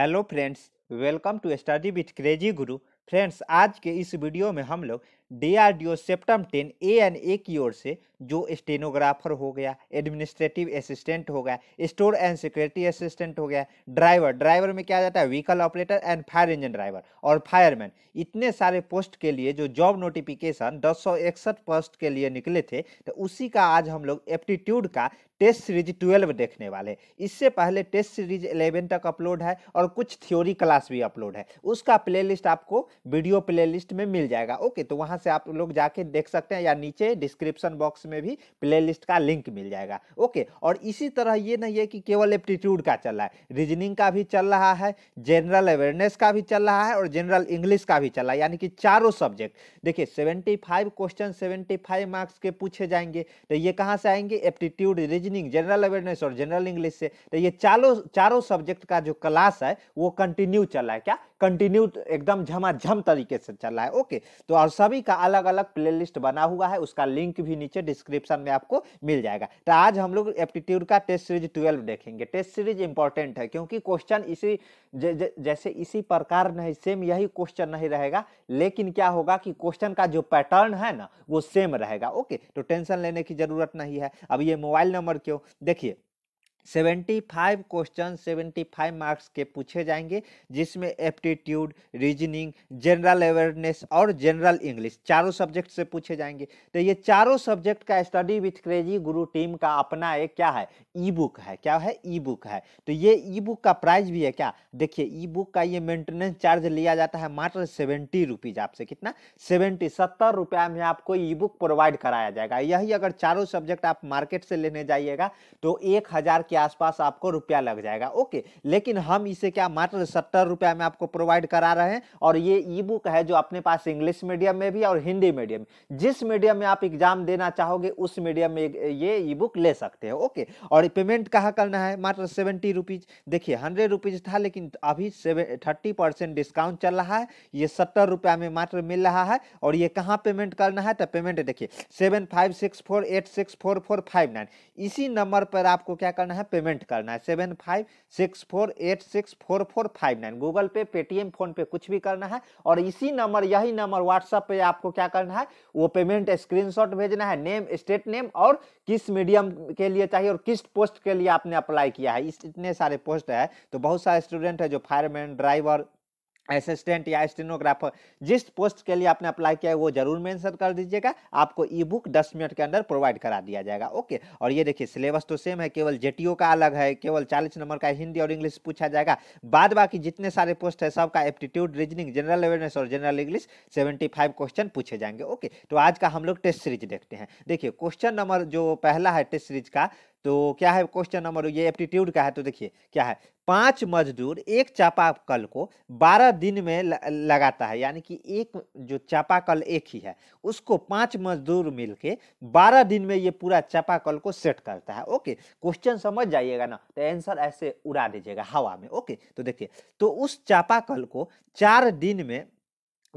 hello friends welcome to study with crazy guru friends आज के इस वीडियो में हम लोग DRDO CEPTAM ten A N A की ओर से जो स्टेनोग्राफर हो गया एडमिनिस्ट्रेटिव असिस्टेंट हो गया स्टोर एंड सिक्योरिटी असिस्टेंट हो गया ड्राइवर ड्राइवर में क्या जाता है vehicle operator and fire engine driver और फायरमैन इतने सारे पोस्ट के लिए जो जॉब नोटिफिकेशन दस पोस्ट के लिए निकले थे तो उसी का आज हम लोग एप्टीट्यूड का टेस्ट सीरीज ट्वेल्व देखने वाले इससे पहले टेस्ट सीरीज इलेवन तक अपलोड है और कुछ थ्योरी क्लास भी अपलोड है उसका लिस्ट आपको वीडियो लिस्ट में मिल जाएगा ओके तो वहाँ यहाँ से आप लोग जाके देख सकते हैं या नीचे डिस्क्रिप्शन बॉक्स में भी प्लेलिस्ट का लिंक मिल जाएगा ओके और इसी तरह ये नहीं है कि केवल एप्टीट्यूड का चल रहा है रीजनिंग का भी चल रहा है जनरल अवेयरनेस का भी चल रहा है और जनरल इंग्लिश का भी चल रहा है यानी कि चारों सब्जेक्ट देखिए seventy five question seventy five marks के पूछे जाएंगे तो ये कहाँ से आएंगे एप्टीट्यूड रीजनिंग जनरल अवेयरनेस और जनरल इंग्लिश से तो ये चारों चारों सब्जेक्ट का जो क्लास है वो कंटिन्यू चल रहा है क्या कंटिन्यू तो एकदम झमाझम तरीके से चल रहा है ओके तो और सभी का अलग अलग प्लेलिस्ट बना हुआ है उसका लिंक भी नीचे डिस्क्रिप्शन में आपको मिल जाएगा तो आज हम लोग एप्टीट्यूड का टेस्ट सीरीज ट्वेल्व देखेंगे टेस्ट सीरीज इंपॉर्टेंट है क्योंकि क्वेश्चन इसी ज, ज, जैसे इसी प्रकार नहीं सेम यही क्वेश्चन नहीं रहेगा लेकिन क्या होगा कि क्वेश्चन का जो पैटर्न है ना वो सेम रहेगा ओके तो टेंशन लेने की जरूरत नहीं है अब ये मोबाइल नंबर क्यों देखिए फाइव क्वेश्चन फाइव मार्क्स के पूछे जाएंगे जिसमें एप्टीट्यूड रीजनिंग जनरल अवेयरनेस और जनरल इंग्लिश चारों सब्जेक्ट से पूछे जाएंगे तो ये चारों सब्जेक्ट का study with crazy guru team का अपना एक क्या है ई बुक है क्या है ई बुक है तो ये ई बुक का प्राइस भी है क्या देखिए ई बुक का ये मेंटेनेंस चार्ज लिया जाता है मात्र सेवेंटी रुपीज आपसे कितना सेवेंटी सत्तर रुपया में आपको ई बुक प्रोवाइड कराया जाएगा यही अगर चारों सब्जेक्ट आप मार्केट से लेने जाइएगा तो एक हजार के आसपास आपको रुपया लग जाएगा ओके लेकिन हम इसे क्या मात्र सत्तर रुपया में आपको प्रोवाइड करा रहे हैं और ये ई बुक है जो अपने पास इंग्लिश मीडियम में भी और हिंदी मीडियम जिस मीडियम में आप एग्जाम देना चाहोगे उस मीडियम में ये ई बुक ले सकते हैं ओके और पेमेंट कहाँ करना है मात्र सेवेंटी रुपीज देखिए हंड्रेड रुपीज था लेकिन अभी थर्टी परसेंट डिस्काउंट चल रहा है ये सत्तर रुपया में मात्र मिल रहा है और ये कहाँ पेमेंट करना है तो पेमेंट देखिए seven five six four eight six four four five nine इसी नंबर पर आपको क्या करना है पेमेंट करना है seven five six four eight six four four five nine Google Pay Paytm PhonePe कुछ भी करना है और इसी नंबर यही नंबर व्हाट्सएप पे आपको क्या करना है वो पेमेंट स्क्रीनशॉट भेजना है नेम स्टेट नेम और किस मीडियम के लिए चाहिए और किस पोस्ट के लिए आपने अप्लाई किया है इस इतने सारे पोस्ट है तो बहुत सारे स्टूडेंट है जो फायरमैन ड्राइवर असिस्टेंट या स्टेनोग्राफर जिस पोस्ट के लिए आपने अप्लाई किया है वो जरूर मेंशन कर दीजिएगा आपको ई बुक दस मिनट के अंदर प्रोवाइड करा दिया जाएगा ओके और ये देखिए सिलेबस तो सेम है केवल जेटीओ का अलग है केवल चालीस नंबर का हिंदी और इंग्लिश पूछा जाएगा बाद बाकी जितने सारे पोस्ट है सबका एप्टीट्यूड रीजनिंग जनरल अवेयरनेस और जनरल इंग्लिश सेवेंटी क्वेश्चन पूछे जाएंगे ओके तो आज का हम लोग टेस्ट सीरीज देखते हैं देखिए क्वेश्चन नंबर जो पहला है टेस्ट सीरीज का तो क्या है क्वेश्चन नंबर ये एप्टीट्यूड का है तो देखिए क्या है पांच मजदूर एक चापाकल को बारह दिन में लगाता है यानी कि एक जो चापाकल एक ही है उसको पांच मजदूर मिलके बारह दिन में ये पूरा चापाकल को सेट करता है ओके क्वेश्चन समझ जाइएगा ना तो आंसर ऐसे उड़ा दीजिएगा हवा में ओके तो देखिए तो उस चापाकल को चार दिन में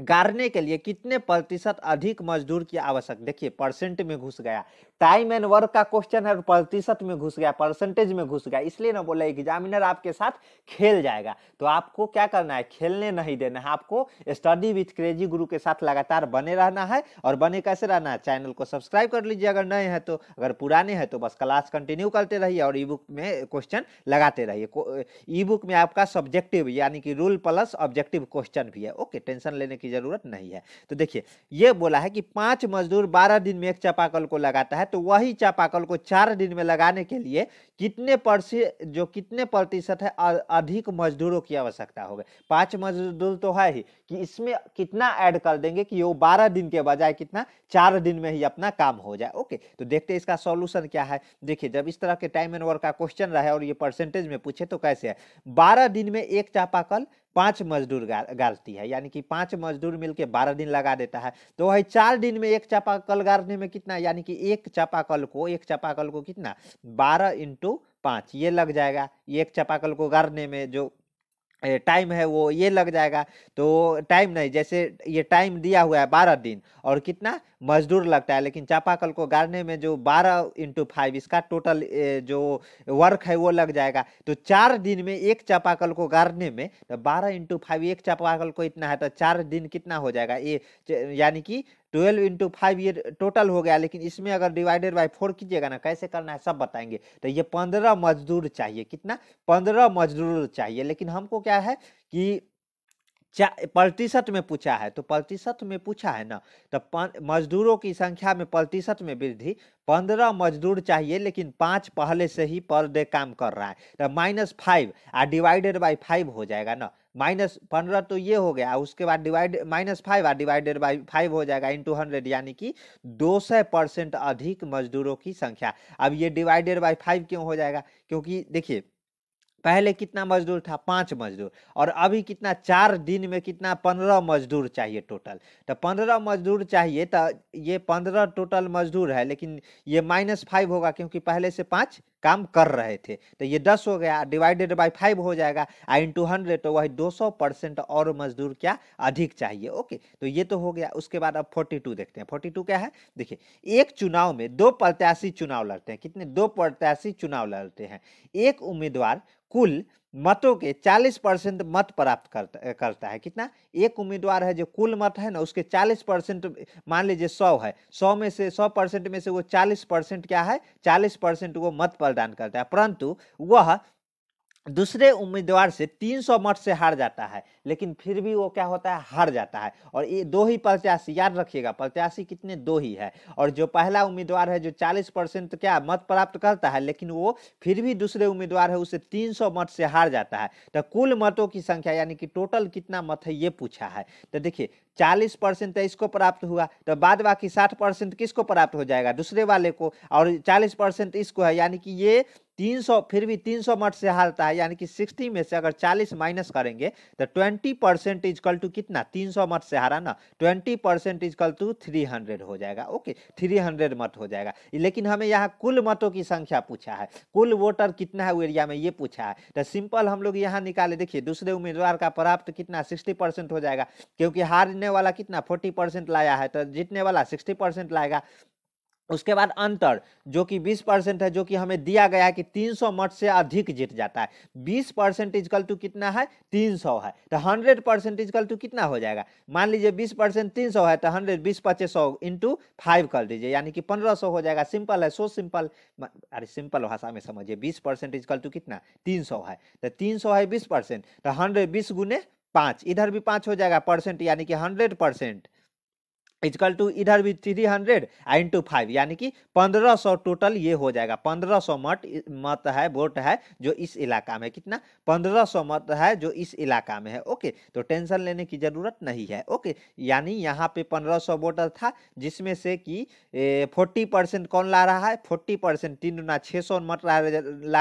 गाड़ने के लिए कितने प्रतिशत अधिक मजदूर की आवश्यक देखिए परसेंट में घुस गया टाइम एंड वर्क का क्वेश्चन है प्रतिशत में घुस गया परसेंटेज में घुस गया इसलिए ना बोला एग्जामिनर आपके साथ खेल जाएगा तो आपको क्या करना है खेलने नहीं देना है आपको स्टडी विथ क्रेजी गुरु के साथ लगातार बने रहना है और बने कैसे रहना है चैनल को सब्सक्राइब कर लीजिए अगर नए हैं तो अगर पुराने हैं तो बस क्लास कंटिन्यू करते रहिए और ई बुक में क्वेश्चन लगाते रहिए ई बुक में आपका सब्जेक्टिव यानी कि रूल प्लस ऑब्जेक्टिव क्वेश्चन भी है ओके टेंशन लेने की जरूरत नहीं है तो देखिए ये बोला है कि पांच मजदूर बारह दिन में एक चपाकल को लगाता है तो वही चापाकल को चार दिन में लगाने के लिए कितने जो कितने प्रतिशत है अधिक मजदूरों की आवश्यकता होगी पांच मजदूर तो है ही कि इसमें कितना ऐड कर देंगे कि वो बारह दिन के बजाय कितना चार दिन में ही अपना काम हो जाए ओके तो देखते हैं इसका सॉल्यूशन क्या है देखिए जब इस तरह के टाइम एंड वर्क का क्वेश्चन रहे और ये परसेंटेज में पूछे तो कैसे है बारह दिन में एक चापाकल पाँच मजदूर गाड़ती है यानी कि पांच मजदूर मिलके बारह दिन लगा देता है तो वही चार दिन में एक चापाकल गाड़ने में कितना यानी कि एक चापाकल को एक चापाकल को कितना बारह इंटू पाँच ये लग जाएगा एक चापाकल को गाड़ने में जो टाइम है वो ये लग जाएगा तो टाइम नहीं जैसे ये टाइम दिया हुआ है बारह दिन और कितना मजदूर लगता है लेकिन चापाकल को गाड़ने में जो बारह इंटू फाइव इसका टोटल जो वर्क है वो लग जाएगा तो चार दिन में एक चापाकल को गाड़ने में तो बारह इंटू फाइव एक चापाकल को इतना है तो चार दिन कितना हो जाएगा ये यानी कि ट्वेल्व इंटू फाइव ये टोटल हो गया लेकिन इसमें अगर डिवाइडेड बाई फोर कीजिएगा ना कैसे करना है सब बताएंगे तो ये पंद्रह मजदूर चाहिए कितना पंद्रह मजदूर चाहिए लेकिन हमको क्या है कि प्रतिशत में पूछा है तो प्रतिशत में पूछा है ना तो मजदूरों की संख्या में प्रतिशत में वृद्धि पंद्रह मजदूर चाहिए लेकिन पाँच पहले से ही पर डे काम कर रहा है तो माइनस फाइव आ डिवाइडेड बाई फाइव हो जाएगा ना माइनस पंद्रह तो ये हो गया उसके बाद डिवाइड माइनस फाइव आ डिवाइडेड बाई फाइव हो जाएगा इंटू हंड्रेड यानी कि दो सौ परसेंट अधिक मजदूरों की संख्या अब ये डिवाइडेड बाई फाइव क्यों हो जाएगा क्योंकि देखिए पहले कितना मजदूर था पाँच मजदूर और अभी कितना चार दिन में कितना पंद्रह मजदूर चाहिए टोटल तो पंद्रह मजदूर चाहिए तो ये पंद्रह टोटल मजदूर है लेकिन ये माइनस फाइव होगा क्योंकि पहले से पाँच काम कर रहे थे तो ये दस हो गया डिवाइडेड बाई फाइव हो जाएगा आई इंटू हंड्रेड तो वही दो सौ परसेंट और मजदूर क्या अधिक चाहिए ओके तो ये तो हो गया उसके बाद अब फोर्टी टू देखते हैं फोर्टी टू क्या है देखिए एक चुनाव में दो प्रत्याशी चुनाव लड़ते हैं कितने दो प्रत्याशी चुनाव लड़ते हैं एक उम्मीदवार कुल मतों के 40 परसेंट मत प्राप्त करता करता है कितना एक उम्मीदवार है जो कुल मत है ना उसके 40 परसेंट मान लीजिए 100 है 100 में से 100 परसेंट में से वो 40 परसेंट क्या है 40 परसेंट वो मत प्रदान करता है परंतु वह दूसरे उम्मीदवार से 300 मत से हार जाता है लेकिन फिर भी वो क्या होता है हार जाता है और ये दो ही प्रत्याशी याद रखिएगा प्रत्याशी कितने दो ही है और जो पहला उम्मीदवार है जो 40 परसेंट क्या मत प्राप्त करता है लेकिन वो फिर भी दूसरे उम्मीदवार है उसे 300 मत से हार जाता है तो कुल मतों की संख्या यानी कि टोटल कितना मत है ये पूछा है तो देखिए चालीस परसेंट इसको प्राप्त हुआ तो बाद बाकी साठ परसेंट किसको प्राप्त हो जाएगा दूसरे वाले को और चालीस परसेंट इसको है यानी कि ये 300 फिर भी 300 मठ से हारता है यानी कि 60 में से अगर 40 माइनस करेंगे तो 20 परसेंट इज कल टू कितना 300 मठ से हारा ना 20 परसेंट इज कल टू 300 हो जाएगा ओके 300 मत हो जाएगा लेकिन हमें यहाँ कुल मतों की संख्या पूछा है कुल वोटर कितना है वो एरिया में ये पूछा है तो सिंपल हम लोग यहाँ निकाले देखिए दूसरे उम्मीदवार का प्राप्त कितना सिक्सटी हो जाएगा क्योंकि हारने वाला कितना फोर्टी लाया है तो जीतने वाला सिक्सटी लाएगा उसके बाद अंतर जो कि 20 परसेंट है जो कि हमें दिया गया है कि 300 मठ से अधिक जीत जाता है 20 परसेंट इजकल टू कितना है 300 है तो 100 परसेंट इजकल टू कितना हो जाएगा मान लीजिए 20 परसेंट तीन है तो 100 बीस पच्चीस सौ इंटू फाइव कर दीजिए यानी कि 1500 हो जाएगा सिंपल है सो सिंपल अरे सिंपल भाषा में समझिए बीस परसेंट इजकल टू कितना तीन है तो तीन है बीस परसेंट तो हंड्रेड बीस गुने पाँच इधर भी पाँच हो जाएगा परसेंट यानी कि हंड्रेड परसेंट इजकल टू इधर भी three hundred and into five यानी कि पंद्रह सौ टोटल ये हो जाएगा पंद्रह सौ मत मत है वोट है जो इस इलाका में कितना पंद्रह सौ मत है जो इस इलाका में है ओके तो टेंशन लेने की ज़रूरत नहीं है ओके यानी यहाँ पे पंद्रह सौ वोटर था जिसमें से कि फोर्टी परसेंट कौन ला रहा है फोर्टी परसेंट तीन गुना छः सौ मत ला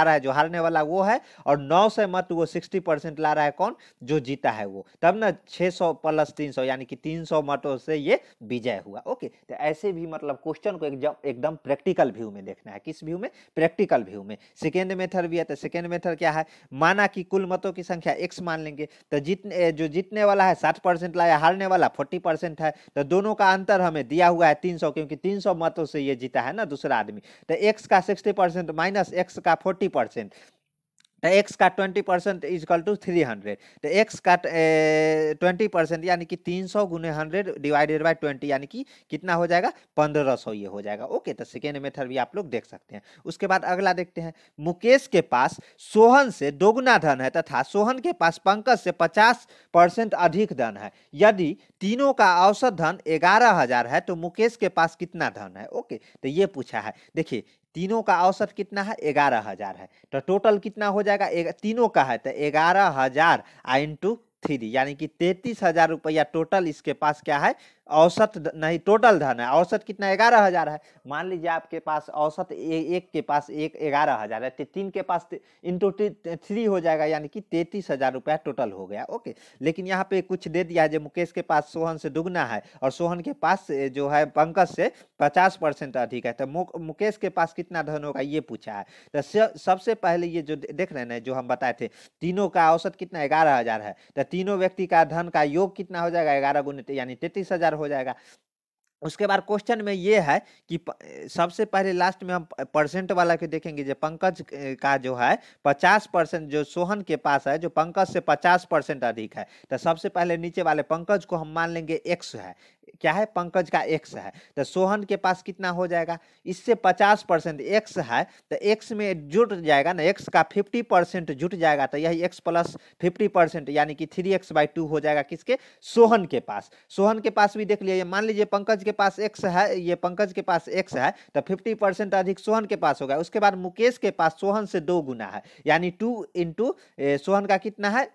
रहा है जो हारने वाला वो है और नौ सौ मत वो सिक्सटी परसेंट ला रहा है कौन जो जीता है वो तब ना छः सौ प्लस तीन सौ यानी कि तीन सौ मतों से ये विजय हुआ ओके तो ऐसे भी मतलब क्वेश्चन को एकदम एकदम प्रैक्टिकल व्यू में देखना है किस व्यू में प्रैक्टिकल व्यू में सेकेंड मेथड भी है तो सेकेंड मेथड क्या है माना कि कुल मतों की संख्या एक्स मान लेंगे तो जितने जो जीतने वाला है साठ परसेंट लाया हारने वाला फोर्टी परसेंट है तो दोनों का अंतर हमें दिया हुआ है तीन सौ क्योंकि तीन सौ मतों से ये जीता है ना दूसरा आदमी तो एक्स का सिक्सटी परसेंट माइनस एक्स का फोर्टी परसेंट एक्स तो का twenty percent is equal to three hundred तो एक्स का ट्वेंटी परसेंट यानी कि तीन सौ गुने हंड्रेड डिवाइडेड बाई ट्वेंटी यानी कि कितना हो जाएगा पंद्रह सौ ये हो जाएगा ओके तो सेकेंड मेथड भी आप लोग देख सकते हैं उसके बाद अगला देखते हैं मुकेश के पास सोहन से दोगुना धन है तथा सोहन के पास पंकज से पचास परसेंट अधिक धन है यदि तीनों का औसत धन ग्यारह हजार है तो मुकेश के पास कितना धन है ओके तो ये पूछा है देखिए तीनों का औसत कितना है ग्यारह हजार है तो टोटल कितना हो जाएगा एग, तीनों का है तो ग्यारह हजार आ इंटू थ्री यानी कि तैतीस हजार रुपया टोटल इसके पास क्या है औसत नहीं टोटल धन है औसत कितना ग्यारह हजार है मान लीजिए आपके पास औसत ए, एक के पास एक ग्यारह हजार है तीन के पास इंटू थ्री हो जाएगा यानी कि तैतीस हजार रुपया टोटल हो गया ओके लेकिन यहाँ पे कुछ दे दिया है जो मुकेश के पास सोहन से दुगना है और सोहन के पास जो है पंकज से पचास परसेंट अधिक है तो मुकेश के पास कितना धन होगा ये पूछा है तो सबसे पहले ये जो देख रहे हैं जो हम बताए थे तीनों का औसत कितना ग्यारह हजार है तो तीनों व्यक्ति का धन का योग कितना हो जाएगा ग्यारह गुण यानी तैतीस हजार हो जाएगा उसके बाद क्वेश्चन में ये है कि सबसे पहले लास्ट में हम परसेंट वाला के देखेंगे जो पंकज का जो है पचास परसेंट जो सोहन के पास है जो पंकज से पचास परसेंट अधिक है तो सबसे पहले नीचे वाले पंकज को हम मान लेंगे एक्स है क्या है पंकज का एक्स है तो सोहन के पास कितना हो जाएगा इससे पचास परसेंट एक्स है तो एक्स में जुट जाएगा ना एक्स का फिफ्टी परसेंट जुट जाएगा तो यही एक्स प्लस फिफ्टी परसेंट यानी कि थ्री एक्स बाई टू हो जाएगा किसके सोहन के पास सोहन के पास भी देख लिया मान लीजिए पंकज के पास एक्स है ये पंकज के पास एक्स है तो फिफ्टी परसेंट अधिक सोहन के पास होगा उसके बाद मुकेश के पास सोहन से दो गुना है यानी टू इंटू सोहन का कितना है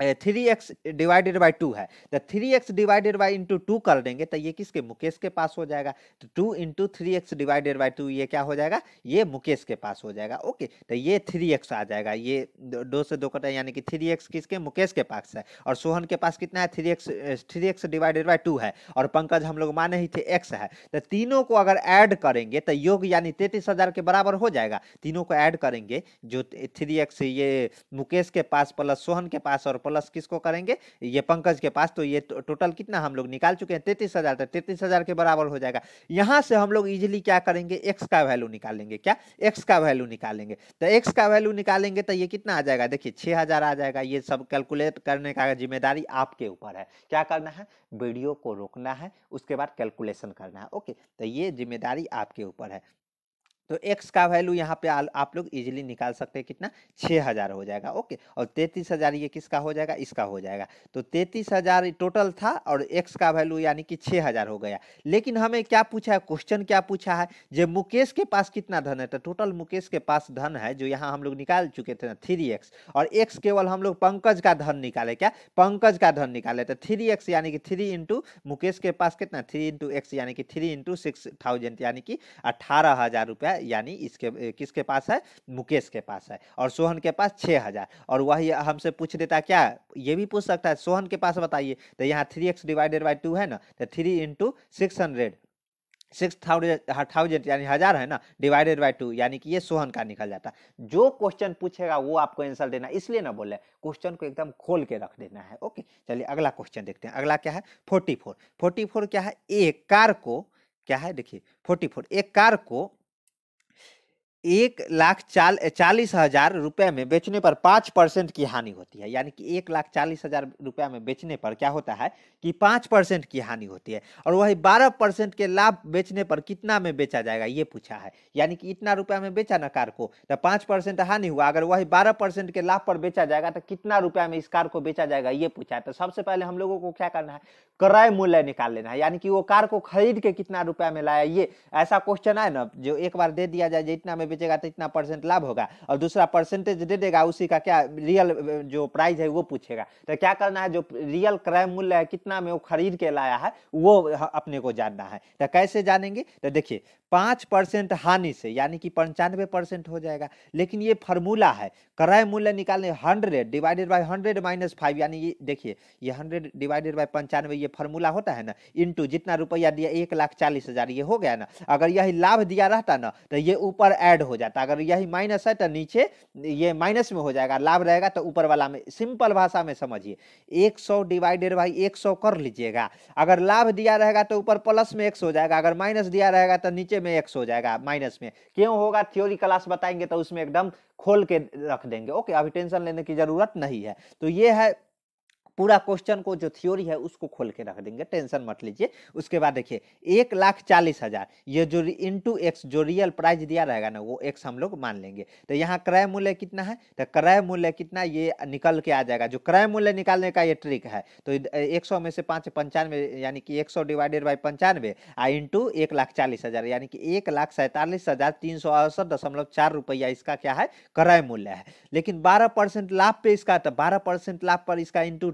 three X divided by two है तो three X divided by into two कर देंगे तो ये किसके मुकेश के पास हो जाएगा तो two into three X divided by two ये क्या हो जाएगा ये मुकेश के पास हो जाएगा ओके तो ये थ्री एक्स आ जाएगा ये दो से दो कटा यानी कि थ्री एक्स किसके मुकेश के पास है और सोहन के पास कितना है three X three X divided by two है और पंकज हम लोग माने ही थे एक्स है तो तीनों को अगर ऐड करेंगे तो योग यानी तैतीस हज़ार के बराबर हो जाएगा तीनों को ऐड करेंगे जो थ्री एक्स ये मुकेश के पास प्लस सोहन के पास और प्लस किसको करेंगे ये पंकज के पास तो ये तो टोटल कितना हम लोग निकाल चुके हैं तैतीस हज़ार तो तैतीस हज़ार के बराबर हो जाएगा यहाँ से हम लोग इजिली क्या करेंगे एक्स का वैल्यू निकालेंगे क्या एक्स का वैल्यू निकालेंगे तो एक्स का वैल्यू निकालेंगे तो ये कितना आ जाएगा देखिए छः आ जाएगा ये सब कैलकुलेट करने का जिम्मेदारी आपके ऊपर है क्या करना है वीडियो को रोकना है उसके बाद कैलकुलेशन करना है ओके तो ये जिम्मेदारी आपके ऊपर है तो एक्स का वैल्यू यहाँ पे आ, आप लोग इजीली निकाल सकते हैं कितना छः हज़ार हो जाएगा ओके और तैंतीस हज़ार ये किसका हो जाएगा इसका हो जाएगा तो तैंतीस हज़ार टोटल था और एक्स का वैल्यू यानी कि छः हज़ार हो गया लेकिन हमें क्या पूछा है क्वेश्चन क्या पूछा है जो मुकेश के पास कितना धन है तो टोटल मुकेश के पास धन है जो यहाँ हम लोग निकाल चुके थे ना थ्री एक्स और एक्स केवल हम लोग पंकज का धन निकाले क्या पंकज का धन निकाले तो थ्री एक्स यानी कि थ्री इंटू मुकेश के पास कितना थ्री इंटू एक्स यानी कि थ्री इंटू सिक्स थाउजेंड यानी कि अट्ठारह हज़ार रुपया यानी इसके किसके पास है मुकेश के पास है और सोहन के पास छः हज़ार और वही हमसे पूछ देता क्या ये भी पूछ सकता है सोहन के पास बताइए तो यहाँ three X divided by two है ना तो three into six hundred six thousand thousand यानी हज़ार है ना डिवाइडेड बाई टू यानी कि ये सोहन का निकल जाता जो क्वेश्चन पूछेगा वो आपको आंसर देना इसलिए ना बोले क्वेश्चन को एकदम खोल के रख देना है ओके चलिए अगला क्वेश्चन देखते हैं अगला क्या है फोर्टी फोर फोर्टी फोर क्या है एक कार को क्या है देखिए फोर्टी फोर एक कार को एक लाख चाल चालीस हजार रुपये में बेचने पर पाँच परसेंट की हानि होती है यानी कि एक लाख चालीस हजार रुपये में बेचने पर क्या होता है कि पाँच परसेंट की हानि होती है और वही बारह परसेंट के लाभ बेचने पर कितना में बेचा जाएगा ये पूछा है यानी कि इतना रुपया में बेचा ना कार को तो पाँच परसेंट हानि हुआ अगर वही बारह परसेंट के लाभ पर बेचा जाएगा तो कितना रुपया में इस कार को बेचा जाएगा ये पूछा है तो सबसे पहले हम लोगों को क्या करना है क्रय मूल्य निकाल लेना है यानी कि वो कार को खरीद के कितना रुपया में लाया ये ऐसा क्वेश्चन आए ना जो एक बार दे दिया जाए जितना में बेचेगा तो इतना परसेंट लाभ होगा और दूसरा परसेंटेज दे देगा उसी का क्या रियल जो प्राइस है वो पूछेगा तो क्या करना है जो रियल क्रय मूल्य है कितना में वो खरीद के लाया है वो अपने को जानना है तो कैसे जानेंगे तो देखिए पाँच परसेंट हानि से यानी कि पंचानवे परसेंट हो जाएगा लेकिन ये फार्मूला है क्रय मूल्य निकालने hundred divided by hundred minus five यानी ये देखिए ये हंड्रेड डिवाइडेड बाई पंचानवे ये फार्मूला होता है ना इंटू जितना रुपया दिया एक लाख चालीस हज़ार ये हो गया ना अगर यही लाभ दिया रहता ना तो ये ऊपर ऐड हो जाता अगर यही माइनस है तो नीचे ये माइनस में हो जाएगा लाभ रहेगा तो ऊपर वाला में सिंपल भाषा में समझिए एक सौ डिवाइडेड बाई एक सौ कर लीजिएगा अगर लाभ दिया रहेगा तो ऊपर प्लस में एक हो जाएगा अगर माइनस दिया रहेगा तो नीचे में एक्स हो जाएगा माइनस में क्यों होगा थ्योरी क्लास बताएंगे तो उसमें एकदम खोल के रख देंगे ओके अभी टेंशन लेने की जरूरत नहीं है तो ये है पूरा क्वेश्चन को जो थ्योरी है उसको खोल के रख देंगे टेंशन मत लीजिए उसके बाद देखिए एक लाख चालीस हजार ये जो इंटू एक्स जो रियल प्राइस दिया रहेगा ना वो एक्स हम लोग मान लेंगे तो यहाँ क्रय मूल्य कितना है तो क्रय मूल्य कितना ये निकल के आ जाएगा जो क्रय मूल्य निकालने का ये ट्रिक है तो एक सौ में से पाँच पंचानवे यानी कि एक सौ डिवाइडेड बाई पंचानवे आ इंटू एक लाख चालीस हजार यानी कि एक लाख सैंतालीस हजार तीन सौ अड़सठ दशमलव चार रुपया इसका क्या है क्रय मूल्य है लेकिन बारह परसेंट लाभ पे इसका तो बारह परसेंट लाभ पर इसका इंटू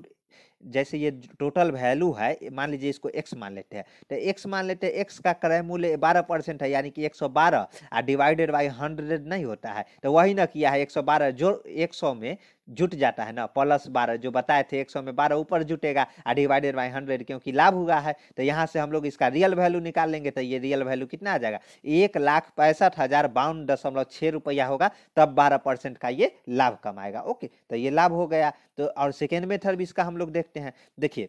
जैसे ये टोटल वैल्यू है मान लीजिए इसको एक्स मान लेते हैं तो एक्स मान लेते हैं एक्स का क्रय मूल्य बारह परसेंट है यानी कि एक सौ बारह आ डिवाइडेड बाई हंड्रेड नहीं होता है तो वही ना किया है एक सौ बारह जो एक सौ में जुट जाता है ना प्लस बारह जो बताए थे एक सौ में बारह ऊपर जुटेगा और डिवाइडेड बाई हंड्रेड क्योंकि लाभ हुआ है तो यहाँ से हम लोग इसका रियल वैल्यू निकाल लेंगे तो ये रियल वैल्यू कितना आ जाएगा एक लाख पैंसठ हज़ार बावन दशमलव छः रुपया होगा तब बारह परसेंट का ये लाभ कमाएगा ओके तो ये लाभ हो गया तो और सेकेंड मेथड भी इसका हम लोग देखते हैं देखिए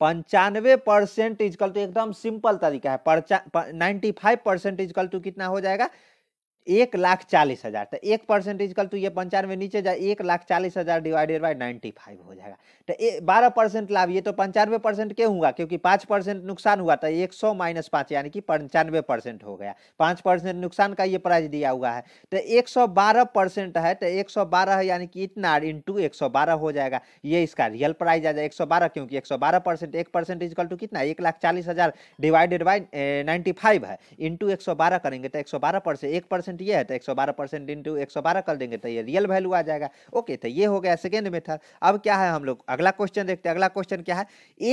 पंचानवे परसेंट इजकल टू एकदम सिंपल तरीका है ninety five percent is equal to कितना हो जाएगा एक लाख चालीस हजार तो एक परसेंटेज कल तो ये पंचानवे नीचे जाए एक लाख चालीस हजार डिवाइडेड बाई नाइन्टी फाइव हो जाएगा तो बारह परसेंट लाभ ये तो पंचानवे परसेंट क्यों हुआ क्योंकि पाँच परसेंट नुकसान हुआ था एक सौ माइनस पाँच यानी कि पंचानवे परसेंट हो गया पाँच परसेंट नुकसान का ये प्राइज दिया हुआ है तो एक सौ बारह परसेंट है तो एक सौ बारह यानी कि इतना इंटू एक सौ बारह हो जाएगा ये इसका रियल प्राइज आ जाए एक सौ बारह क्योंकि एक सौ बारह परसेंट एक परसेंट इजकल टू तो कितना एक लाख चालीस हजार डिवाइडेड बाई नाइन्टी फाइव है इंटू एक सौ बारह करेंगे तो एक सौ बारह परसेंट एक परसेंट परसेंट ये है तो एक सौ बारह परसेंट इंटू एक सौ बारह कर देंगे तो ये रियल वैल्यू आ जाएगा ओके तो ये हो गया सेकेंड मेथड अब क्या है हम लोग अगला क्वेश्चन देखते हैं अगला क्वेश्चन क्या है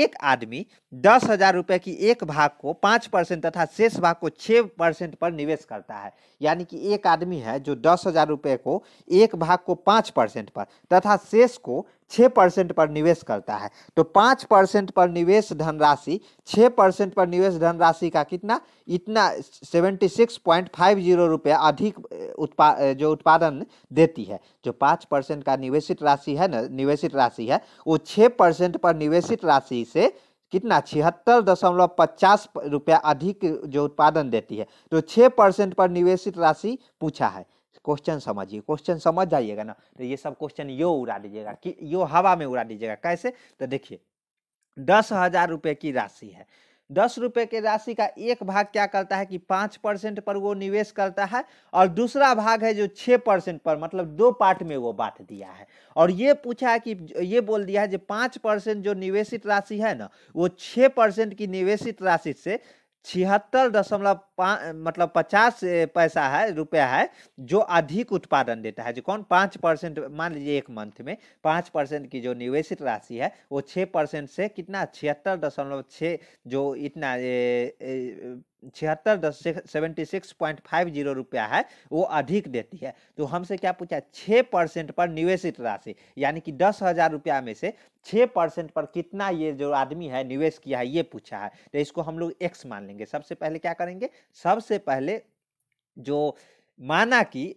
एक आदमी दस हजार रुपये की एक भाग को पाँच परसेंट तथा शेष भाग को छः परसेंट पर निवेश करता है यानी कि एक आदमी है जो दस हजार रुपये को एक भाग को पाँच परसेंट पर तथा शेष को छः परसेंट पर निवेश करता है तो पाँच परसेंट पर निवेश धनराशि छः परसेंट पर निवेश धनराशि का कितना इतना seventy six point five zero रुपये अधिक उत्पा जो उत्पादन देती है जो पाँच परसेंट का निवेशित राशि है ना निवेशित राशि है वो छः परसेंट पर निवेशित राशि से कितना छिहत्तर दशमलव पचास रुपया अधिक जो उत्पादन देती है तो छः परसेंट पर निवेशित राशि पूछा है क्वेश्चन समझिए क्वेश्चन समझ जाइएगा ना तो ये सब क्वेश्चन यो उड़ा दीजिएगा कि यो हवा में उड़ा दीजिएगा कैसे तो देखिए दस हजार रुपये की राशि है दस रुपये के राशि का एक भाग क्या करता है कि पाँच परसेंट पर वो निवेश करता है और दूसरा भाग है जो छः परसेंट पर मतलब दो पार्ट में वो बांट दिया है और ये पूछा है कि ये बोल दिया है जो पाँच परसेंट जो निवेशित राशि है ना वो छः परसेंट की निवेशित राशि से छिहत्तर दशमलव मतलब पचास पैसा है रुपया है जो अधिक उत्पादन देता है जो कौन पाँच परसेंट मान लीजिए एक मंथ में पाँच परसेंट की जो निवेशित राशि है वो छः परसेंट से कितना छिहत्तर दशमलव छः जो इतना ए, ए, छिहत्तर दस seventy six point five zero रुपया है वो अधिक देती है तो हमसे क्या पूछा छः परसेंट पर निवेशित राशि यानी कि दस हज़ार रुपया में से छः परसेंट पर कितना ये जो आदमी है निवेश किया है ये पूछा है तो इसको हम लोग एक्स मान लेंगे सबसे पहले क्या करेंगे सबसे पहले जो माना कि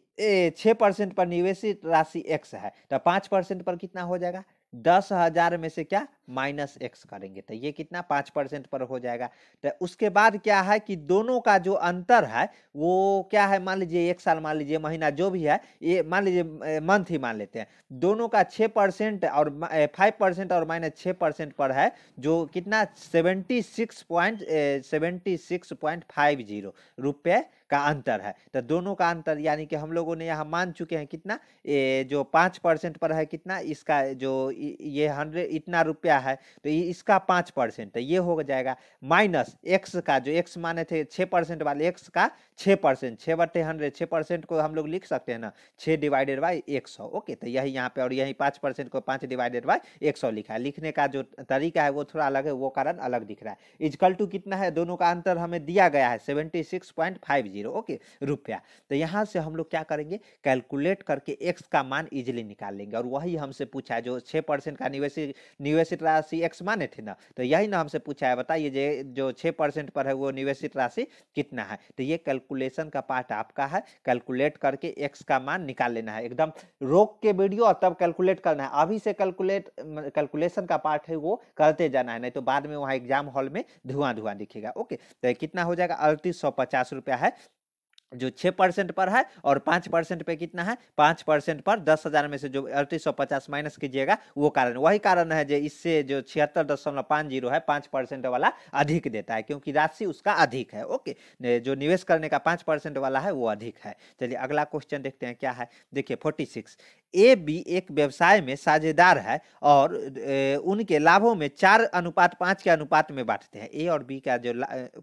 छः परसेंट पर निवेशित राशि एक्स है तो पाँच परसेंट पर कितना हो जाएगा दस हज़ार में से क्या माइनस एक्स करेंगे तो ये कितना पाँच परसेंट पर हो जाएगा तो उसके बाद क्या है कि दोनों का जो अंतर है वो क्या है मान लीजिए एक साल मान लीजिए महीना जो भी है ये मान लीजिए मंथ ही मान लेते हैं दोनों का छः परसेंट और फाइव परसेंट और माइनस छः परसेंट पर है जो कितना seventy six point seventy six point five zero रुपये का अंतर है तो दोनों का अंतर यानी कि हम लोगों ने यहाँ मान चुके हैं कितना ए, जो पाँच परसेंट पर है कितना इसका जो ये हंड्रेड इतना रुपया दिया है तो इसका पाँच परसेंट तो ये हो जाएगा माइनस एक्स का जो एक्स माने थे छः परसेंट वाले एक्स का छः परसेंट छः बटे हंड्रेड छः परसेंट को हम लोग लिख सकते हैं ना छः डिवाइडेड बाई एक सौ ओके तो यही यहाँ पे और यही पाँच परसेंट को पाँच डिवाइडेड बाई एक सौ लिखा है लिखने का जो तरीका है वो थोड़ा अलग है वो कारण अलग दिख रहा है इजकल टू कितना है दोनों का अंतर हमें दिया गया है seventy six point five zero okay रुपया तो यहाँ से हम लोग क्या करेंगे कैलकुलेट करके एक्स का मान इजिली निकाल लेंगे और वही हमसे पूछा है जो छः परसेंट का निवेश निवेशित राशि एक्स माने थे ना तो यही ना हमसे पूछा है बताइए जो छः परसेंट पर है वो निवेशित राशि कितना है तो ये कैलकुलेशन का पार्ट आपका है कैलकुलेट करके एक्स का मान निकाल लेना है एकदम रोक के वीडियो और तब कैलकुलेट करना है अभी से कैलकुलेट कैलकुलेशन का पार्ट है वो करते जाना है नहीं तो बाद में वहाँ एग्जाम हॉल में धुआं धुआं दिखेगा ओके तो कितना हो जाएगा अड़तीस है जो छः परसेंट पर है और पाँच परसेंट पर कितना है पाँच परसेंट पर दस हज़ार में से जो अड़तीस सौ पचास माइनस कीजिएगा वो कारण वही कारण है जो इससे जो छिहत्तर दशमलव पाँच जीरो है पाँच परसेंट वाला अधिक देता है क्योंकि राशि उसका अधिक है ओके जो निवेश करने का पाँच परसेंट वाला है वो अधिक है चलिए अगला क्वेश्चन देखते हैं क्या है देखिए फोर्टी सिक्स ए बी एक व्यवसाय में साझेदार है और ए, उनके लाभों में चार अनुपात पाँच के अनुपात में बांटते हैं ए और बी का जो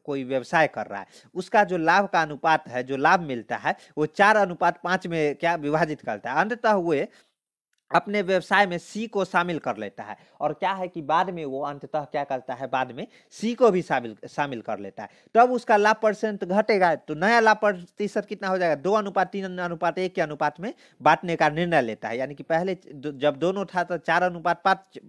कोई व्यवसाय कर रहा है उसका जो लाभ का अनुपात है जो लाभ मिलता है वो चार अनुपात पांच में क्या विभाजित करता है अंततः हुए अपने व्यवसाय में सी को शामिल कर लेता है और क्या है कि बाद में वो अंततः क्या करता है बाद में सी को भी शामिल शामिल कर लेता है तब तो उसका लाभ परसेंट घटेगा तो नया लाभ प्रतिशत कितना हो जाएगा दो अनुपात तीन अनुपात एक के अनुपात में बांटने का निर्णय लेता है यानी कि पहले जब दोनों था तो चार अनुपात पाँच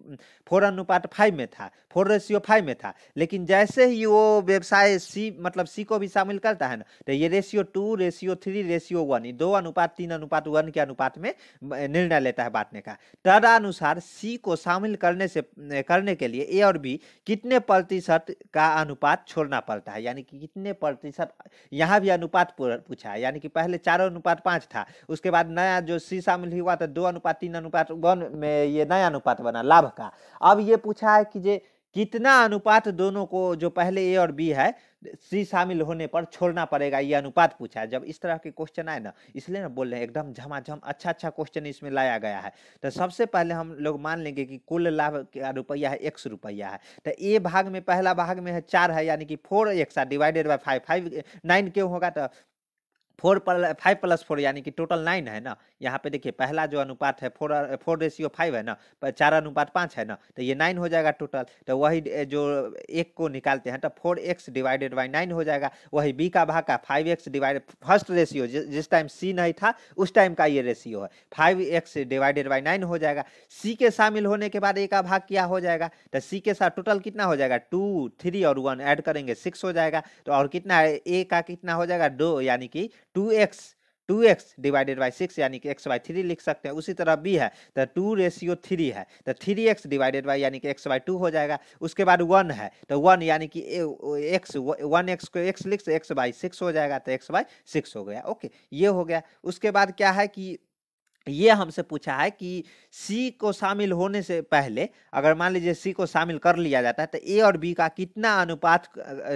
फोर अनुपात फाइव में था फोर रेशियो फाइव में था लेकिन जैसे ही वो व्यवसाय सी मतलब सी को भी शामिल करता है ना तो ये ratio two ratio three ratio one दो अनुपात तीन अनुपात वन के अनुपात में निर्णय लेता है बांटने काटने का तदनुसार सी को शामिल करने से करने के लिए ए और बी कितने प्रतिशत का अनुपात छोड़ना पड़ता है यानी कि कितने प्रतिशत यहाँ भी अनुपात पूछा है यानी कि पहले चारों अनुपात पाँच था उसके बाद नया जो सी शामिल हुआ था दो अनुपात तीन अनुपात वन में ये नया अनुपात बना लाभ का अब ये पूछा है कि जे कितना अनुपात दोनों को जो पहले ए और बी है सी शामिल होने पर छोड़ना पड़ेगा ये अनुपात पूछा है जब इस तरह के क्वेश्चन आए ना इसलिए ना बोल रहे हैं एकदम झमाझम अच्छा अच्छा क्वेश्चन इसमें लाया गया है तो सबसे पहले हम लोग मान लेंगे कि कुल लाभ का रुपया है एक रुपया है तो ए भाग में पहला भाग में है चार है यानी कि four X divided by five five nine क्यों होगा तो four plus five plus four यानी कि टोटल नाइन है ना यहाँ पे देखिए पहला जो अनुपात है फोर फोर रेशियो फाइव है ना चार अनुपात पाँच है ना तो ये नाइन हो जाएगा टोटल तो वही जो एक को निकालते हैं तो four X divided by nine हो जाएगा वही बी का भाग का five X divided first ratio जिस टाइम सी नहीं था उस टाइम का ये रेशियो है five X divided by nine हो जाएगा सी के शामिल होने के बाद ए का भाग क्या हो जाएगा तो सी के साथ टोटल कितना हो जाएगा टू थ्री और वन ऐड करेंगे सिक्स हो जाएगा तो और कितना ए का कितना हो जाएगा दो यानी कि two X two X divided by six यानी कि एक्स बाई थ्री लिख सकते हैं उसी तरह बी है तो टू रेशियो थ्री है तो थ्री एक्स डिवाइडेड बाई यानी कि एक्स बाई टू हो जाएगा उसके बाद वन है तो वन यानी कि एक्स वन एक्स को एक्स लिख एक्स बाई सिक्स हो जाएगा तो एक्स बाई सिक्स हो गया ओके ये हो गया उसके बाद क्या है कि ये हमसे पूछा है कि सी को शामिल होने से पहले अगर मान लीजिए सी को शामिल कर लिया जाता है तो ए और बी का कितना अनुपात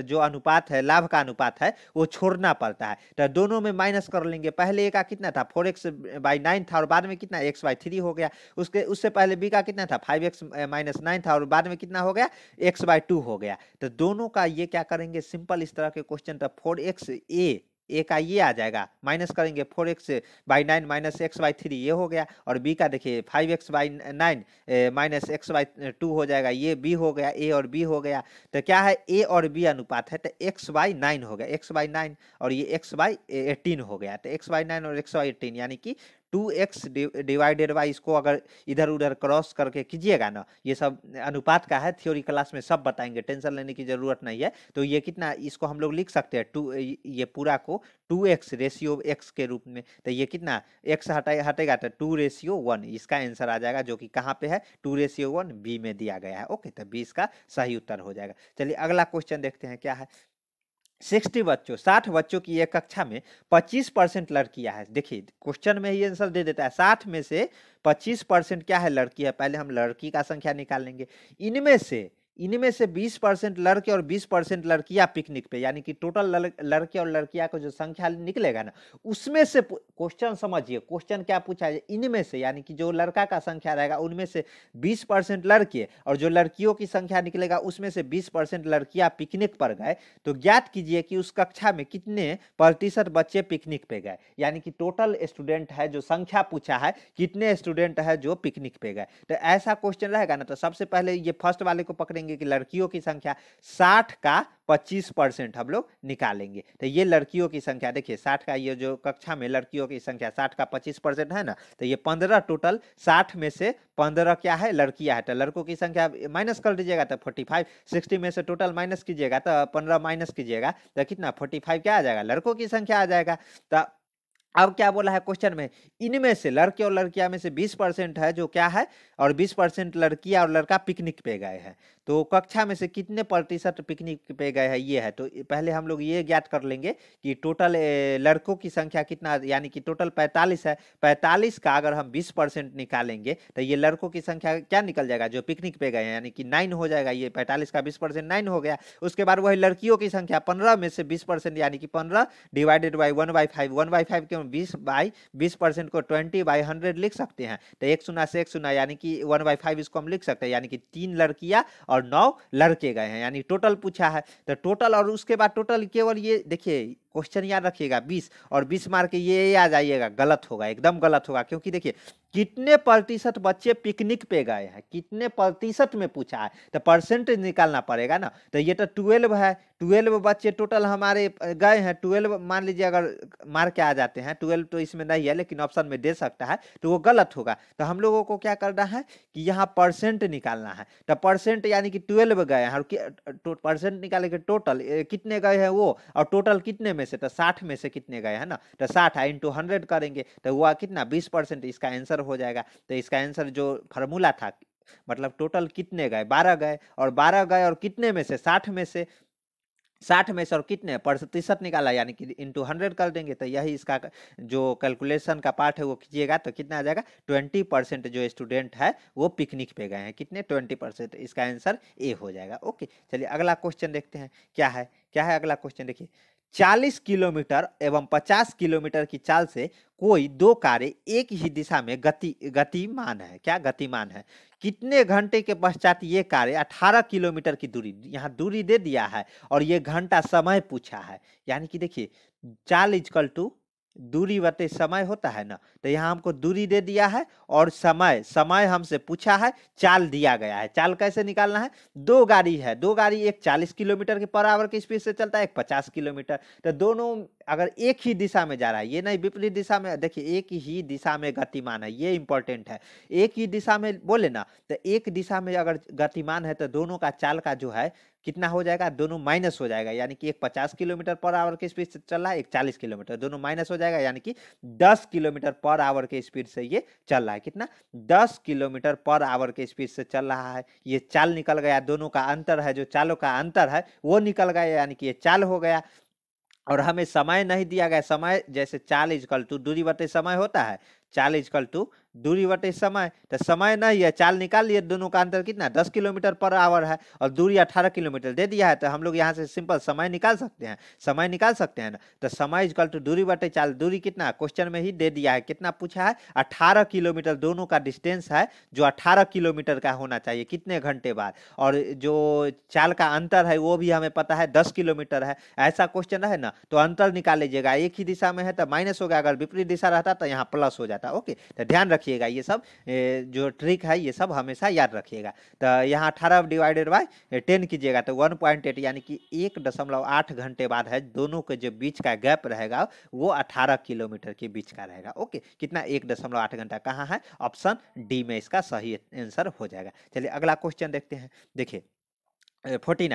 जो अनुपात है लाभ का अनुपात है वो छोड़ना पड़ता है तो दोनों में माइनस कर लेंगे पहले ए का कितना था फोर एक्स बाई नाइन था और बाद में कितना एक्स बाई थ्री हो गया उसके उससे पहले बी का कितना था फाइव एक्स माइनस नाइन था और बाद में कितना हो गया एक्स बाई टू हो गया तो दोनों का ये क्या करेंगे सिंपल इस तरह के क्वेश्चन था फोर एक्स ए ए का ये आ जाएगा माइनस करेंगे four x by nine minus x by three ये हो गया और बी का देखिए five x by nine minus x by two हो जाएगा ये बी हो गया ए और बी हो गया तो क्या है ए और बी अनुपात है तो एक्स बाई नाइन हो गया एक्स बाई नाइन और ये एक्स बाई एटीन हो गया तो एक्स बाई नाइन और एक्स बाई एटीन यानी कि टू एक्स डिवाइडेड बाई इसको अगर इधर उधर क्रॉस करके कीजिएगा ना ये सब अनुपात का है थ्योरी क्लास में सब बताएंगे टेंशन लेने की ज़रूरत नहीं है तो ये कितना इसको हम लोग लिख सकते हैं टू ये पूरा को टू एक्स रेशियो एक्स के रूप में तो ये कितना एक्स हटाए हटेगा तो टू रेशियो वन इसका आंसर आ जाएगा जो कि कहाँ पे है टू रेशियो वन बी में दिया गया है ओके तो बी इसका सही उत्तर हो जाएगा चलिए अगला क्वेश्चन देखते हैं क्या है सिक्सटी बच्चों साठ बच्चों की एक कक्षा में पच्चीस परसेंट लड़कियाँ हैं देखिए क्वेश्चन में ही आंसर दे देता है साठ में से पच्चीस परसेंट क्या है लड़की है पहले हम लड़की का संख्या निकाल लेंगे इनमें से इनमें से 20 परसेंट लड़के और 20 परसेंट लड़कियां पिकनिक पे यानी कि टोटल लड़के और लड़कियां का जो संख्या निकलेगा ना उसमें से क्वेश्चन समझिए क्वेश्चन क्या पूछा है इनमें से यानी कि जो लड़का का संख्या रहेगा उनमें से 20 परसेंट लड़के और जो लड़कियों की संख्या निकलेगा उसमें से 20 परसेंट लड़कियाँ पिकनिक पर गए तो ज्ञात कीजिए कि उस कक्षा में कितने प्रतिशत बच्चे पिकनिक पे गए यानी कि टोटल स्टूडेंट है जो संख्या पूछा है कितने स्टूडेंट है जो पिकनिक पे गए तो ऐसा क्वेश्चन रहेगा ना तो सबसे पहले ये फर्स्ट वाले को पकड़ेंगे देखेंगे कि लड़कियों की संख्या 60 का 25 परसेंट हम लोग निकालेंगे तो ये लड़कियों की संख्या देखिए 60 का ये जो कक्षा में लड़कियों की संख्या 60 का 25 परसेंट है ना तो ये 15 टोटल 60 में से 15 क्या है लड़कियां है तो लड़कों की संख्या माइनस कर दीजिएगा तो फोर्टी फाइव में से टोटल माइनस कीजिएगा तो पंद्रह माइनस कीजिएगा तो कितना फोर्टी क्या आ जाएगा लड़कों की संख्या आ जाएगा तो अब क्या बोला है क्वेश्चन में इनमें से लड़के और लड़कियां में से 20 परसेंट है जो क्या है और 20 परसेंट लड़की और लड़का पिकनिक पे गए हैं तो कक्षा में से कितने प्रतिशत पिकनिक पे गए हैं ये है तो पहले हम लोग ये ज्ञात कर लेंगे कि टोटल लड़कों की संख्या कितना यानी कि टोटल 45 है 45 का अगर हम 20 परसेंट निकालेंगे तो ये लड़कों की संख्या क्या निकल जाएगा जो पिकनिक पे गए हैं यानी कि नाइन हो जाएगा ये पैंतालीस का बीस परसेंट नाइन हो गया उसके बाद वही लड़कियों की संख्या पंद्रह में से बीस परसेंट यानी कि पंद्रह divided by one by five one by five के हम बीस बाई बीस परसेंट को ट्वेंटी बाई हंड्रेड लिख सकते हैं तो एक सुना से एक सुना यानी कि वन बाई फाइव इसको हम लिख सकते हैं यानी कि तीन लड़कियाँ और नौ लड़के गए हैं यानी टोटल पूछा है तो टोटल और उसके बाद टोटल केवल ये देखिए क्वेश्चन याद रखिएगा बीस और बीस के ये आ जाइएगा गलत होगा एकदम गलत होगा क्योंकि देखिए कितने प्रतिशत बच्चे पिकनिक पे गए हैं कितने प्रतिशत में पूछा है तो परसेंटेज निकालना पड़ेगा ना तो ये तो ट्वेल्व है ट्वेल्व बच्चे टोटल हमारे गए हैं ट्वेल्व मान लीजिए अगर मार के आ जाते हैं ट्वेल्व तो इसमें नहीं है लेकिन ऑप्शन में दे सकता है तो वो गलत होगा तो हम लोगों को क्या करना है कि यहाँ परसेंट निकालना है तो परसेंट यानी कि ट्वेल्व गए हैं और परसेंट तो निकाले के टोटल कितने गए हैं वो और टोटल कितने में से तो साठ में से कितने गए हैं ना तो साठ है इंटू हंड्रेड करेंगे तो हुआ कितना बीस परसेंट इसका आंसर हो जाएगा तो इसका आंसर जो फार्मूला था मतलब टोटल कितने गए बारह गए और बारह गए और कितने में से साठ में से साठ में से और कितने प्रतिशत निकाला यानी कि इंटू हंड्रेड कर देंगे तो यही इसका जो कैलकुलेशन का पार्ट है वो कीजिएगा तो कितना आ जाएगा ट्वेंटी परसेंट जो स्टूडेंट है वो पिकनिक पे गए हैं कितने ट्वेंटी परसेंट इसका आंसर ए हो जाएगा ओके चलिए अगला क्वेश्चन देखते हैं क्या है क्या है अगला क्वेश्चन देखिए 40 किलोमीटर एवं 50 किलोमीटर की चाल से कोई दो कार्य एक ही दिशा में गति गतिमान है क्या गतिमान है कितने घंटे के पश्चात ये कार्य 18 किलोमीटर की दूरी यहाँ दूरी दे दिया है और ये घंटा समय पूछा है यानी कि देखिए चाल इजकल टू दूरी बटे समय होता है ना तो यहाँ हमको दूरी दे दिया है और समय समय हमसे पूछा है चाल दिया गया है चाल कैसे निकालना है दो गाड़ी है दो गाड़ी एक 40 किलोमीटर के पर आवर की स्पीड से चलता है एक 50 किलोमीटर तो दोनों अगर एक ही दिशा में जा रहा है ये नहीं विपरीत दिशा में देखिए एक ही दिशा में गतिमान है ये इंपॉर्टेंट है एक ही दिशा में बोले ना तो एक दिशा में अगर गतिमान है तो दोनों का चाल का जो है कितना हो जाएगा दोनों माइनस हो जाएगा यानी कि एक पचास किलोमीटर पर आवर की स्पीड से चल रहा है एक चालीस किलोमीटर दोनों माइनस हो जाएगा यानी कि दस किलोमीटर पर आवर के स्पीड से ये चल रहा है कितना दस किलोमीटर पर आवर के स्पीड से चल रहा है ये चाल निकल गया दोनों का अंतर है जो चालों का अंतर है वो निकल गया यानी कि ये चाल हो गया और हमें समय नहीं दिया गया समय जैसे चाल इजकल टू दूरी बटे समय होता है चाल इजकल टू दूरी बटे समय तो समय नहीं है चाल निकाल लिए दोनों का अंतर कितना दस किलोमीटर पर आवर है और दूरी अठारह किलोमीटर दे दिया है तो हम लोग यहाँ से सिंपल समय निकाल सकते हैं समय निकाल सकते हैं ना तो समय इज कल टू दूरी बटे चाल दूरी कितना क्वेश्चन में ही दे दिया है कितना पूछा है अठारह किलोमीटर दोनों का डिस्टेंस है जो अठारह किलोमीटर का होना चाहिए कितने घंटे बाद और जो चाल का अंतर है वो भी हमें पता है दस किलोमीटर है ऐसा क्वेश्चन है ना तो अंतर निकाल लीजिएगा एक ही दिशा में है तो माइनस हो गया अगर विपरीत दिशा रहता तो यहाँ प्लस हो जाता ओके तो ध्यान रखिए रखिएगा ये सब जो ट्रिक है ये सब हमेशा याद रखिएगा तो यहाँ अठारह डिवाइडेड बाय टेन कीजिएगा तो वन पॉइंट एट यानी कि एक दशमलव आठ घंटे बाद है दोनों के जो बीच का गैप रहेगा वो अठारह किलोमीटर के बीच का रहेगा ओके कितना एक दशमलव आठ घंटा कहाँ है ऑप्शन डी में इसका सही आंसर हो जाएगा चलिए अगला क्वेश्चन देखते हैं देखिए फोर्टी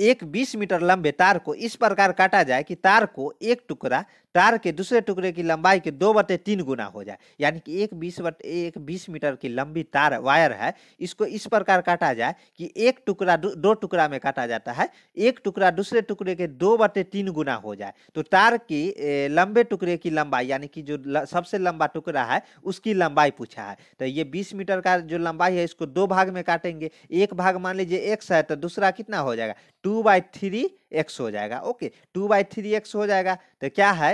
एक बीस मीटर लंबे तार को इस प्रकार काटा जाए कि तार को एक टुकड़ा तार के दूसरे टुकड़े की लंबाई के दो बटे तीन गुना हो जाए यानी कि एक बीस बट एक बीस मीटर की लंबी तार वायर है इसको इस प्रकार काटा जाए कि एक टुकड़ा दो टुकड़ा में काटा जाता है एक टुकड़ा दूसरे टुकड़े के दो बटे तीन गुना हो जाए तो तार की लंबे टुकड़े की लंबाई यानी कि जो ल, सबसे लंबा टुकड़ा है उसकी लंबाई पूछा है तो ये बीस मीटर का जो लंबाई है इसको दो भाग में काटेंगे एक भाग मान लीजिए एक है तो दूसरा कितना हो जाएगा टू बाई थ्री एक्स हो जाएगा okay two by three x हो जाएगा तो क्या है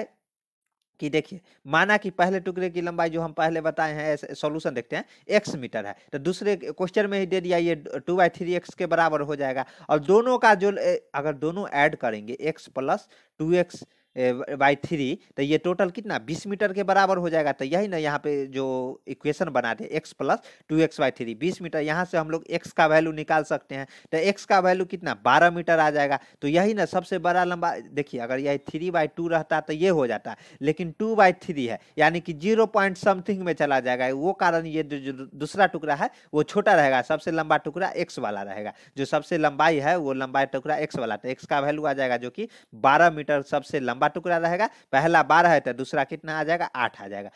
कि देखिए माना कि पहले टुकड़े की लंबाई जो हम पहले बताए हैं सॉल्यूशन देखते हैं एक्स मीटर है तो दूसरे क्वेश्चन में ही दे दिया ये टू बाई थ्री एक्स के बराबर हो जाएगा और दोनों का जो अगर दोनों ऐड करेंगे x plus two x by three तो ये टोटल कितना बीस मीटर के बराबर हो जाएगा तो यही ना यहाँ पे जो इक्वेशन बना दे x plus two x by three बीस मीटर यहाँ से हम लोग एक्स का वैल्यू निकाल सकते हैं तो एक्स का वैल्यू कितना बारह मीटर आ जाएगा तो यही ना सबसे बड़ा लंबा देखिए अगर यही थ्री बाई टू रहता तो ये हो जाता लेकिन टू बाई थ्री है यानी कि जीरो पॉइंट समथिंग में चला जाएगा वो कारण ये जो दूसरा टुकड़ा है वो छोटा रहेगा सबसे लंबा टुकड़ा एक्स वाला रहेगा जो सबसे लंबाई है वो लंबाई टुकड़ा एक्स वाला तो एक्स का वैल्यू आ जाएगा जो कि बारह मीटर सबसे लंबा लंबा टुकड़ा रहेगा पहला बारह है तो दूसरा कितना आ जाएगा आठ आ जाएगा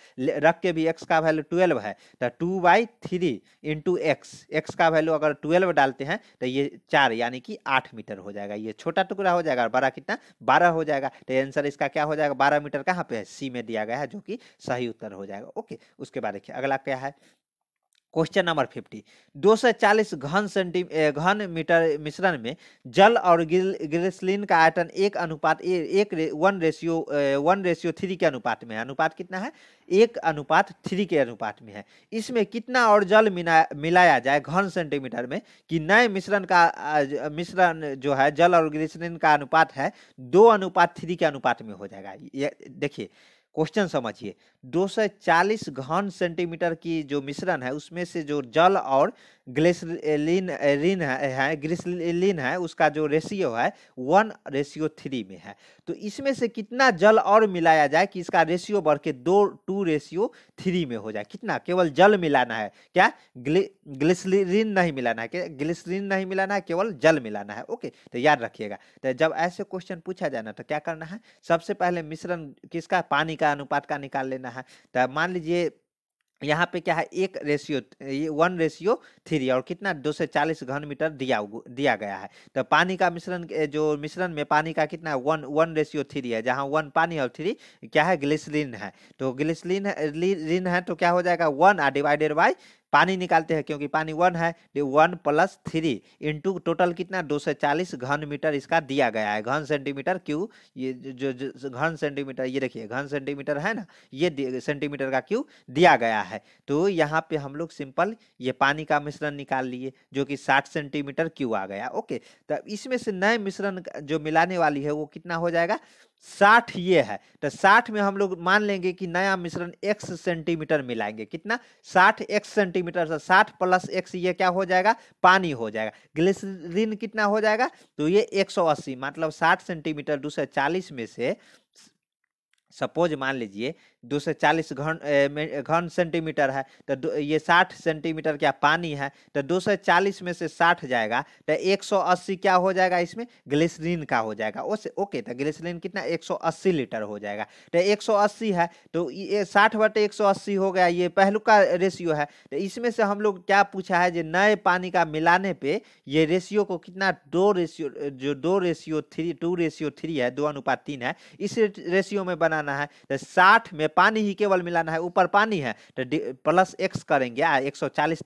रख के भी एक्स का वैल्यू ट्वेल्व है तो two by three into x x का वैल्यू अगर ट्वेल्व डालते हैं तो ये चार यानी कि आठ मीटर हो जाएगा ये छोटा टुकड़ा हो जाएगा और बड़ा कितना बारह हो जाएगा तो आंसर इसका क्या हो जाएगा बारह मीटर कहाँ पे है सी में दिया गया है जो कि सही उत्तर हो जाएगा ओके उसके बाद देखिए अगला क्या है क्वेश्चन नंबर फिफ्टी दो सौ चालीस घन सेंटी घन मीटर मिश्रण में जल और ग्लिसलिन का आयतन एक अनुपात ए, एक रे, one ratio one ratio three के अनुपात में है अनुपात कितना है एक अनुपात थ्री के अनुपात में है इसमें कितना और जल मिला मिलाया जाए घन सेंटीमीटर में कि नए मिश्रण का मिश्रण जो है जल और ग्लिसलिन का अनुपात है दो अनुपात थ्री के अनुपात में हो जाएगा ये देखिए क्वेश्चन समझिए 240 घन सेंटीमीटर की जो मिश्रण है उसमें से जो जल और ग्लेसलिन रिन है ग्लेसलिन है उसका जो रेशियो है वन रेशियो थ्री में है तो इसमें से कितना जल और मिलाया जाए कि इसका रेशियो बढ़ के दो टू रेशियो थ्री में हो जाए कितना केवल जल मिलाना है क्या ग्लि ग्लिसरीन नहीं मिलाना है ग्लेसलिन नहीं मिलाना है केवल जल मिलाना है ओके तो याद रखिएगा तो जब ऐसे क्वेश्चन पूछा जाना तो क्या करना है सबसे पहले मिश्रण किसका पानी का अनुपात का निकाल लेना है तो मान लीजिए यहाँ पे क्या है एक रेशियो ये वन रेशियो थ्री और कितना दो सौ चालीस घन मीटर दिया दिया गया है तो पानी का मिश्रण जो मिश्रण में पानी का कितना वन वन रेशियो थ्री है जहाँ वन पानी और थ्री क्या है ग्लिसरीन है तो ग्लिसरीन रीन है तो क्या हो जाएगा वन आर डिवाइडेड बाई पानी निकालते हैं क्योंकि पानी वन है one plus three into total कितना दो सौ चालीस घन मीटर इसका दिया गया है घन सेंटीमीटर क्यू ये जो, जो घन सेंटीमीटर ये देखिए घन सेंटीमीटर है ना ये सेंटीमीटर का क्यू दिया गया है तो यहाँ पे हम लोग सिंपल ये पानी का मिश्रण निकाल लिए जो कि साठ सेंटीमीटर क्यू आ गया ओके तो इसमें से नए मिश्रण जो मिलाने वाली है वो कितना हो जाएगा साठ ये है तो साठ में हम लोग मान लेंगे कि नया मिश्रण एक्स सेंटीमीटर मिलाएंगे कितना साठ एक्स सेंटीमीटर से साठ प्लस एक्स ये क्या हो जाएगा पानी हो जाएगा ग्लिसरीन कितना हो जाएगा तो ये एक सौ अस्सी मतलब साठ सेंटीमीटर दूसरे चालीस में से सपोज मान लीजिए 240 घन घन सेंटीमीटर है तो ये 60 सेंटीमीटर क्या पानी है तो 240 में से 60 जाएगा तो 180 क्या हो जाएगा इसमें ग्लिसरीन का हो जाएगा ओसे ओके तो ग्लिसरीन कितना 180 लीटर हो जाएगा तो 180 है तो ये 60 बटे 180 हो गया ये पहलू का रेशियो है तो इसमें से हम लोग क्या पूछा है जो नए पानी का मिलाने पर ये रेशियो को कितना दो रेशियो जो दो ratio three two ratio three है दो अनुपात तीन है इस रेशियो में बनाना है तो साठ में पानी ही केवल मिलाना है ऊपर पानी है तो प्लस एक्स करेंगे आ एक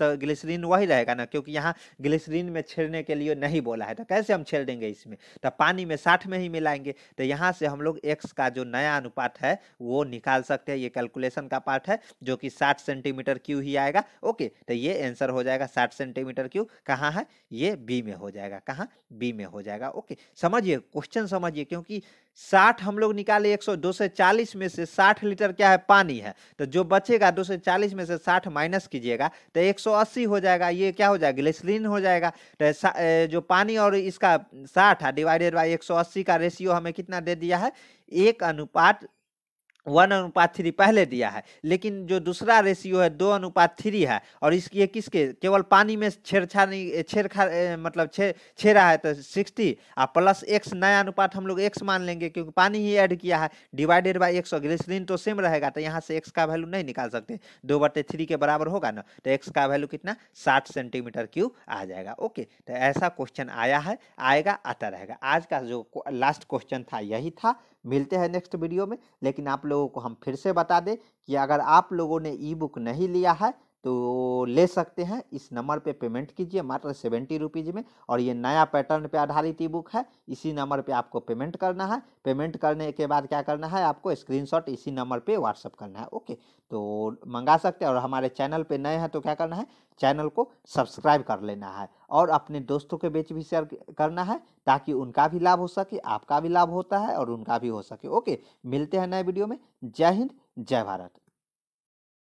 तो ग्लिसरीन वही रहेगा ना क्योंकि यहाँ ग्लिसरीन में छेड़ने के लिए नहीं बोला है तो कैसे हम छेड़ देंगे इसमें तो पानी में साठ में ही मिलाएंगे तो यहाँ से हम लोग एक्स का जो नया अनुपात है वो निकाल सकते हैं ये कैलकुलेशन का पार्ट है जो कि साठ सेंटीमीटर क्यू ही आएगा ओके तो ये आंसर हो जाएगा साठ सेंटीमीटर क्यू कहाँ है ये बी में हो जाएगा कहाँ बी में हो जाएगा ओके समझिए क्वेश्चन समझिए क्योंकि साठ हम लोग निकाले एक सौ दो सौ चालीस में से साठ लीटर क्या है पानी है तो जो बचेगा दो सौ चालीस में से साठ माइनस कीजिएगा तो एक सौ अस्सी हो जाएगा ये क्या हो जाएगा ग्लिसरीन हो जाएगा तो जो पानी और इसका साठ है डिवाइडेड बाई एक सौ अस्सी का रेशियो हमें कितना दे दिया है एक अनुपात वन अनुपात थ्री पहले दिया है लेकिन जो दूसरा रेशियो है दो अनुपात थ्री है और इसकी ये किसके केवल पानी में छेड़छाड़ी छेड़खा मतलब छे छेड़ा है तो सिक्सटी और प्लस एक्स नया अनुपात हम लोग एक्स मान लेंगे क्योंकि पानी ही ऐड किया है डिवाइडेड बाई एक्स और ग्लिसरीन तो सेम रहेगा तो यहाँ से एक्स का वैल्यू नहीं निकाल सकते दो बटे थ्री के बराबर होगा ना तो एक्स का वैल्यू कितना साठ सेंटीमीटर क्यूब आ जाएगा ओके तो ऐसा क्वेश्चन आया है आएगा आता रहेगा आज का जो लास्ट क्वेश्चन था यही था मिलते हैं नेक्स्ट वीडियो में लेकिन आप लोगों को हम फिर से बता दें कि अगर आप लोगों ने ई बुक नहीं लिया है तो ले सकते हैं इस नंबर पे पेमेंट कीजिए मात्र सेवेंटी रुपीज़ में और ये नया पैटर्न पे आधारित ई बुक है इसी नंबर पे आपको पेमेंट करना है पेमेंट करने के बाद क्या करना है आपको स्क्रीनशॉट इसी नंबर पे व्हाट्सअप करना है ओके तो मंगा सकते हैं और हमारे चैनल पे नए हैं तो क्या करना है चैनल को सब्सक्राइब कर लेना है और अपने दोस्तों के बीच भी शेयर करना है ताकि उनका भी लाभ हो सके आपका भी लाभ होता है और उनका भी हो सके ओके मिलते हैं नए वीडियो में जय हिंद जय भारत